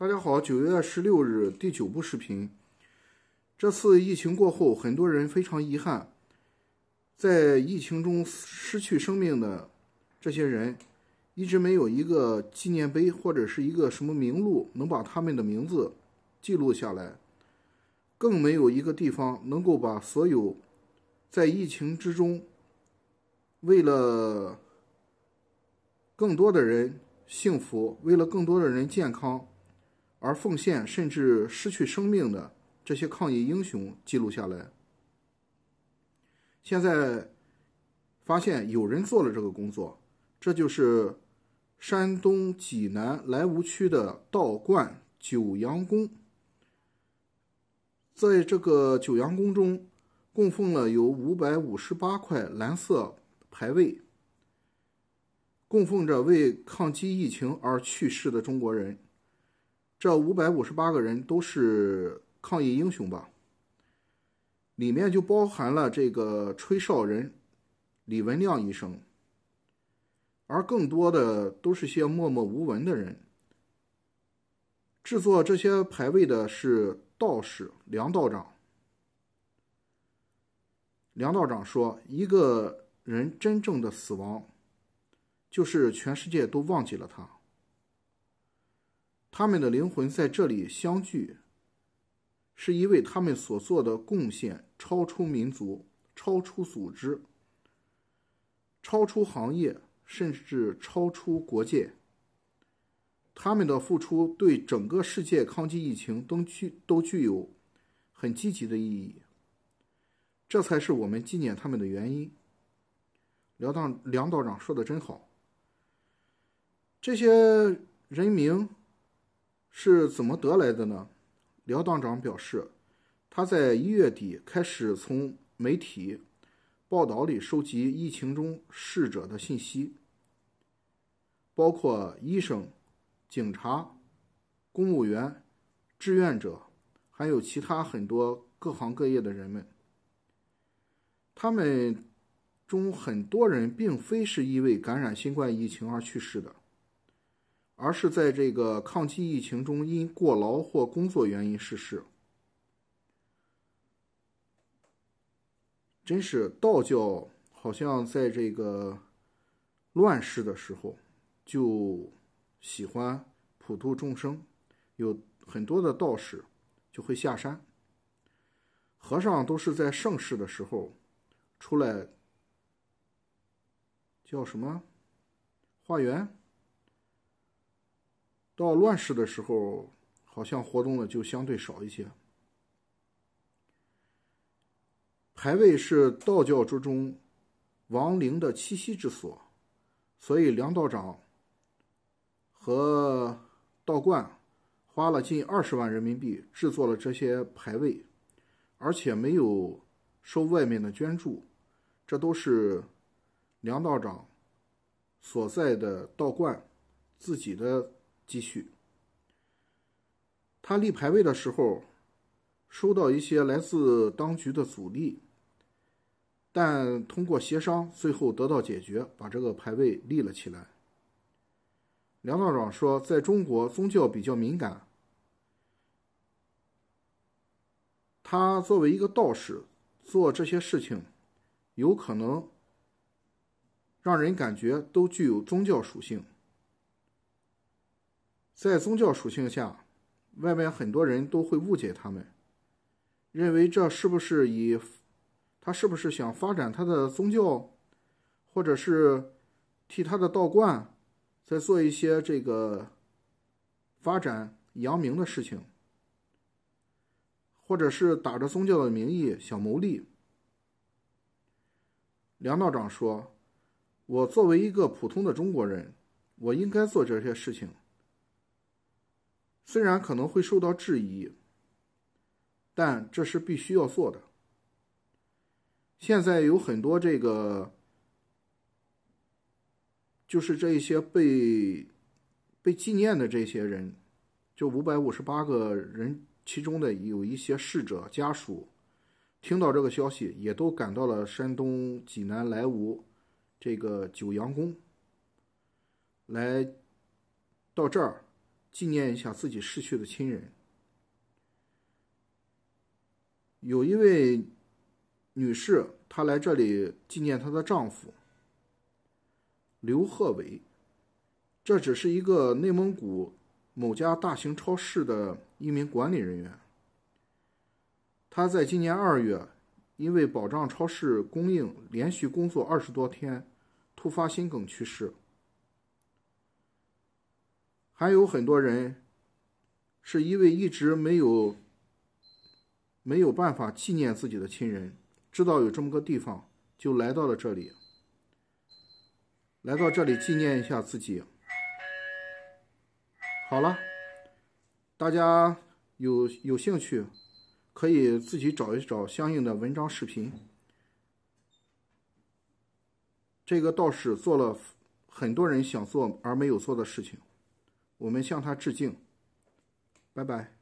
大家好，九月十六日第九部视频。这次疫情过后，很多人非常遗憾，在疫情中失去生命的这些人，一直没有一个纪念碑或者是一个什么名录，能把他们的名字记录下来，更没有一个地方能够把所有在疫情之中，为了更多的人幸福，为了更多的人健康。而奉献甚至失去生命的这些抗疫英雄记录下来。现在发现有人做了这个工作，这就是山东济南莱芜区的道观九阳宫。在这个九阳宫中，供奉了有五百五十八块蓝色牌位，供奉着为抗击疫情而去世的中国人。这五百五十八个人都是抗疫英雄吧？里面就包含了这个吹哨人李文亮医生，而更多的都是些默默无闻的人。制作这些牌位的是道士梁道长。梁道长说：“一个人真正的死亡，就是全世界都忘记了他。”他们的灵魂在这里相聚，是因为他们所做的贡献超出民族、超出组织、超出行业，甚至超出国界。他们的付出对整个世界抗击疫情都具都具有很积极的意义。这才是我们纪念他们的原因。梁道梁道长说的真好，这些人名。是怎么得来的呢？廖道长表示，他在一月底开始从媒体报道里收集疫情中逝者的信息，包括医生、警察、公务员、志愿者，还有其他很多各行各业的人们。他们中很多人并非是因为感染新冠疫情而去世的。而是在这个抗击疫情中因过劳或工作原因逝世，真是道教好像在这个乱世的时候就喜欢普度众生，有很多的道士就会下山，和尚都是在盛世的时候出来叫什么化缘。到乱世的时候，好像活动的就相对少一些。牌位是道教之中亡灵的栖息之所，所以梁道长和道观花了近二十万人民币制作了这些牌位，而且没有收外面的捐助，这都是梁道长所在的道观自己的。继续，他立牌位的时候，收到一些来自当局的阻力，但通过协商，最后得到解决，把这个牌位立了起来。梁道长说，在中国宗教比较敏感，他作为一个道士做这些事情，有可能让人感觉都具有宗教属性。在宗教属性下，外面很多人都会误解他们，认为这是不是以他是不是想发展他的宗教，或者是替他的道观在做一些这个发展扬名的事情，或者是打着宗教的名义想牟利。梁道长说：“我作为一个普通的中国人，我应该做这些事情。”虽然可能会受到质疑，但这是必须要做的。现在有很多这个，就是这一些被被纪念的这些人，就五百五十八个人，其中的有一些逝者家属，听到这个消息，也都赶到了山东济南莱芜这个九阳宫，来到这儿。纪念一下自己逝去的亲人。有一位女士，她来这里纪念她的丈夫刘贺伟。这只是一个内蒙古某家大型超市的一名管理人员。他在今年二月，因为保障超市供应，连续工作二十多天，突发心梗去世。还有很多人，是因为一直没有没有办法纪念自己的亲人，知道有这么个地方，就来到了这里，来到这里纪念一下自己。好了，大家有有兴趣，可以自己找一找相应的文章视频。这个道士做了很多人想做而没有做的事情。我们向他致敬，拜拜。